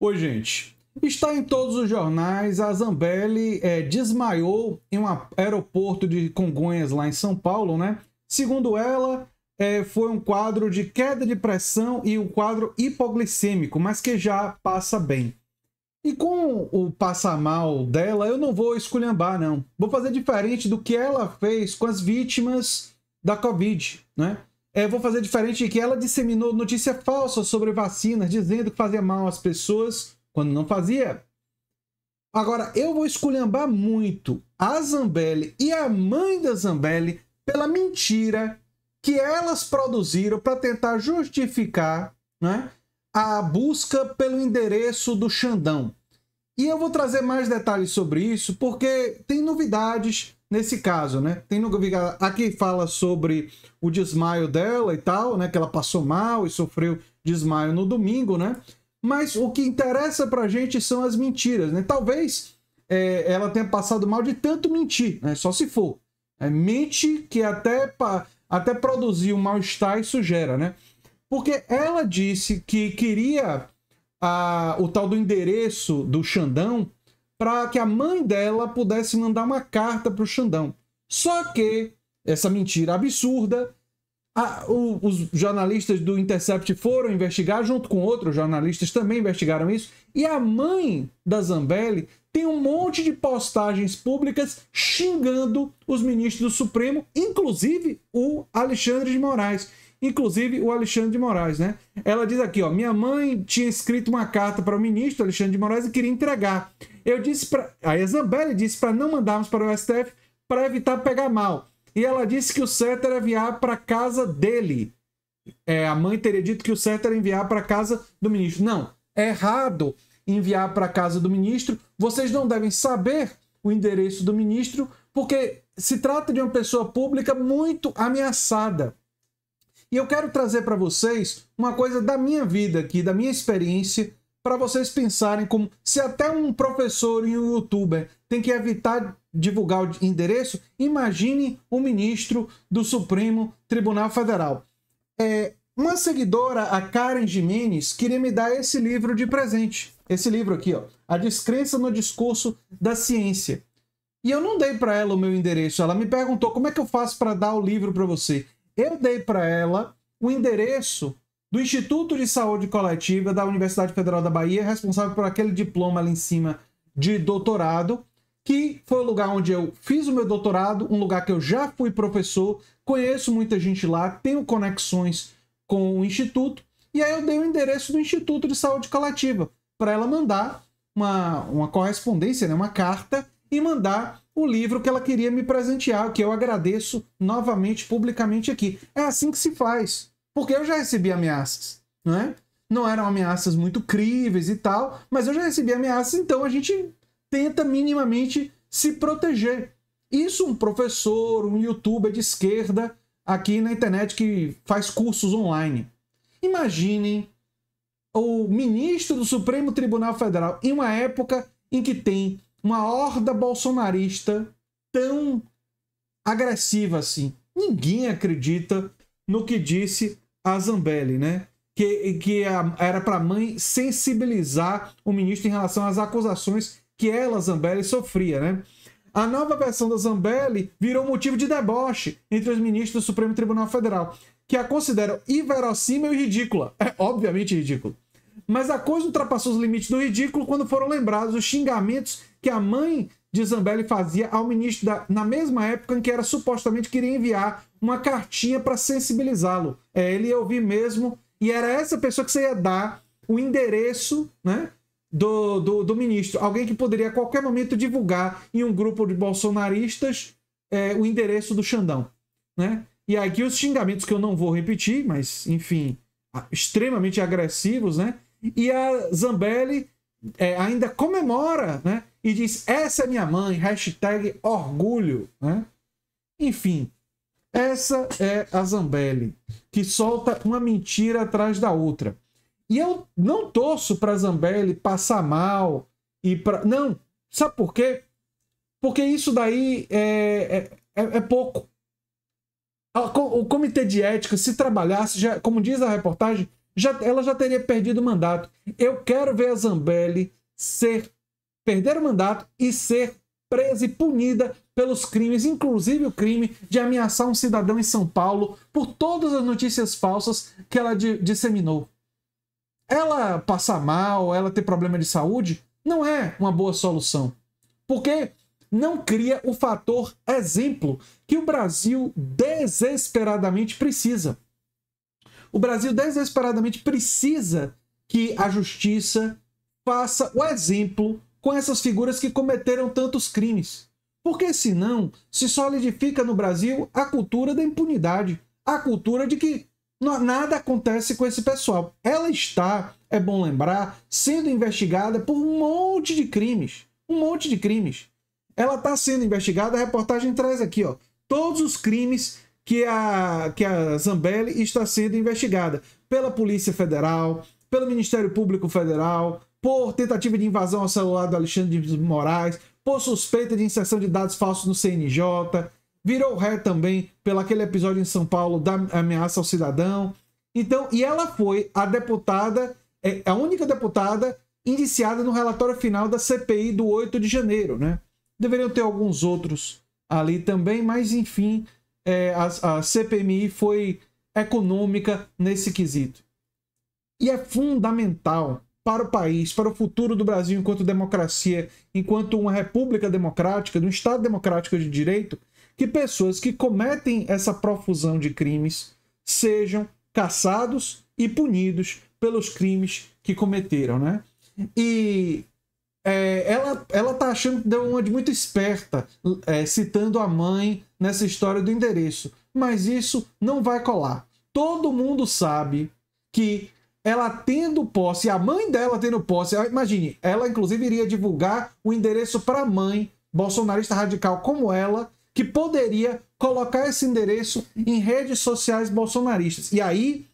Oi, gente. Está em todos os jornais, a Zambelli é, desmaiou em um aeroporto de Congonhas, lá em São Paulo, né? Segundo ela, é, foi um quadro de queda de pressão e um quadro hipoglicêmico, mas que já passa bem. E com o passar mal dela, eu não vou esculhambar, não. Vou fazer diferente do que ela fez com as vítimas da Covid, né? eu é, vou fazer diferente que ela disseminou notícia falsa sobre vacinas, dizendo que fazia mal às pessoas quando não fazia. Agora, eu vou esculhambar muito a Zambelli e a mãe da Zambelli pela mentira que elas produziram para tentar justificar né, a busca pelo endereço do Xandão. E eu vou trazer mais detalhes sobre isso, porque tem novidades nesse caso, né? Tem no aqui fala sobre o desmaio dela e tal, né? Que ela passou mal e sofreu desmaio no domingo, né? Mas o que interessa pra gente são as mentiras, né? Talvez é, ela tenha passado mal de tanto mentir, né? Só se for. É, mente que até, até produzir um mal-estar isso gera, né? Porque ela disse que queria a, o tal do endereço do Xandão para que a mãe dela pudesse mandar uma carta para o Xandão. Só que essa mentira absurda, a, o, os jornalistas do Intercept foram investigar, junto com outros jornalistas também investigaram isso, e a mãe da Zambelli tem um monte de postagens públicas xingando os ministros do Supremo, inclusive o Alexandre de Moraes inclusive o Alexandre de Moraes, né? Ela diz aqui, ó, minha mãe tinha escrito uma carta para o ministro Alexandre de Moraes e queria entregar. Eu disse para a Isabelle disse para não mandarmos para o STF para evitar pegar mal. E ela disse que o certo era enviar para casa dele. É, a mãe teria dito que o certo era enviar para casa do ministro. Não, é errado enviar para casa do ministro. Vocês não devem saber o endereço do ministro, porque se trata de uma pessoa pública muito ameaçada. E eu quero trazer para vocês uma coisa da minha vida aqui, da minha experiência, para vocês pensarem como se até um professor e um youtuber tem que evitar divulgar o endereço, imagine o um ministro do Supremo Tribunal Federal. É, uma seguidora, a Karen Jimenez, queria me dar esse livro de presente. Esse livro aqui, ó, A Descrença no Discurso da Ciência. E eu não dei para ela o meu endereço. Ela me perguntou como é que eu faço para dar o livro para você eu dei para ela o endereço do Instituto de Saúde Coletiva da Universidade Federal da Bahia, responsável por aquele diploma ali em cima de doutorado, que foi o lugar onde eu fiz o meu doutorado, um lugar que eu já fui professor, conheço muita gente lá, tenho conexões com o instituto, e aí eu dei o endereço do Instituto de Saúde Coletiva para ela mandar uma, uma correspondência, né, uma carta, e mandar o livro que ela queria me presentear, que eu agradeço novamente publicamente aqui. É assim que se faz, porque eu já recebi ameaças, é Não eram ameaças muito críveis e tal, mas eu já recebi ameaças, então a gente tenta minimamente se proteger. Isso um professor, um youtuber de esquerda aqui na internet que faz cursos online. Imaginem o ministro do Supremo Tribunal Federal em uma época em que tem uma horda bolsonarista tão agressiva assim. Ninguém acredita no que disse a Zambelli, né? Que, que a, era para a mãe sensibilizar o ministro em relação às acusações que ela, Zambelli, sofria, né? A nova versão da Zambelli virou motivo de deboche entre os ministros do Supremo Tribunal Federal, que a consideram inverossímil e ridícula. É obviamente ridículo. Mas a coisa ultrapassou os limites do ridículo quando foram lembrados os xingamentos que a mãe de Zambelli fazia ao ministro da, na mesma época em que era supostamente queria enviar uma cartinha para sensibilizá-lo. É, ele ia ouvir mesmo, e era essa pessoa que você ia dar o endereço né, do, do, do ministro. Alguém que poderia a qualquer momento divulgar em um grupo de bolsonaristas é, o endereço do Xandão. Né? E aqui os xingamentos que eu não vou repetir, mas enfim, extremamente agressivos, né? E a Zambelli é, ainda comemora, né? E diz, essa é minha mãe, hashtag orgulho, né? Enfim, essa é a Zambelli, que solta uma mentira atrás da outra. E eu não torço para a Zambelli passar mal e para não, sabe por quê? Porque isso daí é, é, é, é pouco. O comitê de ética, se trabalhasse, já, como diz a reportagem, já, ela já teria perdido o mandato. Eu quero ver a Zambelli ser perder o mandato e ser presa e punida pelos crimes, inclusive o crime de ameaçar um cidadão em São Paulo por todas as notícias falsas que ela disseminou. Ela passar mal, ela ter problema de saúde, não é uma boa solução. Porque não cria o fator exemplo que o Brasil desesperadamente precisa. O Brasil desesperadamente precisa que a justiça faça o exemplo com essas figuras que cometeram tantos crimes. Porque senão se solidifica no Brasil a cultura da impunidade, a cultura de que nada acontece com esse pessoal. Ela está, é bom lembrar, sendo investigada por um monte de crimes, um monte de crimes. Ela está sendo investigada, a reportagem traz aqui, ó, todos os crimes que a, que a Zambelli está sendo investigada pela Polícia Federal, pelo Ministério Público Federal, por tentativa de invasão ao celular do Alexandre de Moraes, por suspeita de inserção de dados falsos no CNJ, virou ré também pelo aquele episódio em São Paulo da ameaça ao cidadão. Então, e ela foi a deputada, é, a única deputada indiciada no relatório final da CPI do 8 de janeiro, né? Deveriam ter alguns outros ali também, mas enfim, é, a, a CPMI foi econômica nesse quesito. E é fundamental para o país, para o futuro do Brasil enquanto democracia, enquanto uma república democrática, de um Estado democrático de direito, que pessoas que cometem essa profusão de crimes sejam caçados e punidos pelos crimes que cometeram, né? E é, ela, ela tá achando que deu uma de muito esperta, é, citando a mãe nessa história do endereço. Mas isso não vai colar. Todo mundo sabe que ela tendo posse, a mãe dela tendo posse, ah, imagine, ela inclusive iria divulgar o endereço para a mãe bolsonarista radical como ela, que poderia colocar esse endereço em redes sociais bolsonaristas. E aí,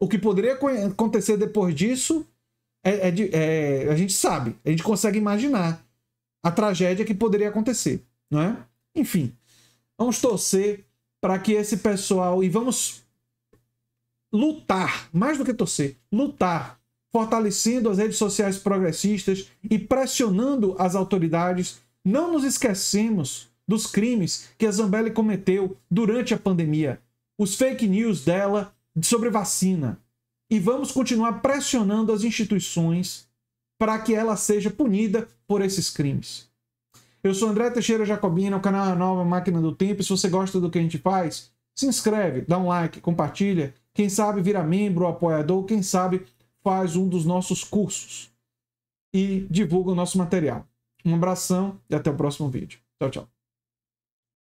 o que poderia acontecer depois disso é, é, é, a gente sabe, a gente consegue imaginar a tragédia que poderia acontecer, não é? Enfim, vamos torcer para que esse pessoal e vamos lutar, mais do que torcer, lutar, fortalecendo as redes sociais progressistas e pressionando as autoridades. Não nos esquecemos dos crimes que a Zambelli cometeu durante a pandemia, os fake news dela sobre vacina, e vamos continuar pressionando as instituições para que ela seja punida por esses crimes. Eu sou André Teixeira Jacobina, o canal é Nova Máquina do Tempo. E se você gosta do que a gente faz, se inscreve, dá um like, compartilha. Quem sabe vira membro, apoiador, quem sabe faz um dos nossos cursos e divulga o nosso material. Um abração e até o próximo vídeo. Tchau, tchau.